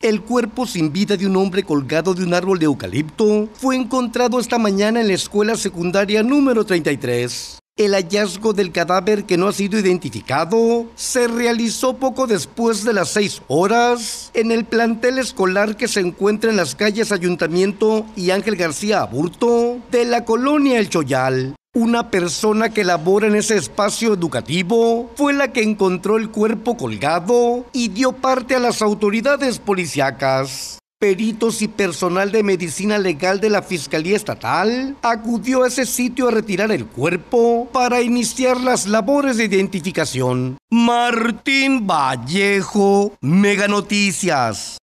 El cuerpo sin vida de un hombre colgado de un árbol de eucalipto fue encontrado esta mañana en la escuela secundaria número 33. El hallazgo del cadáver que no ha sido identificado se realizó poco después de las 6 horas en el plantel escolar que se encuentra en las calles Ayuntamiento y Ángel García Aburto de la colonia El Choyal. Una persona que labora en ese espacio educativo fue la que encontró el cuerpo colgado y dio parte a las autoridades policíacas. Peritos y personal de medicina legal de la Fiscalía Estatal acudió a ese sitio a retirar el cuerpo para iniciar las labores de identificación. Martín Vallejo, Mega Noticias.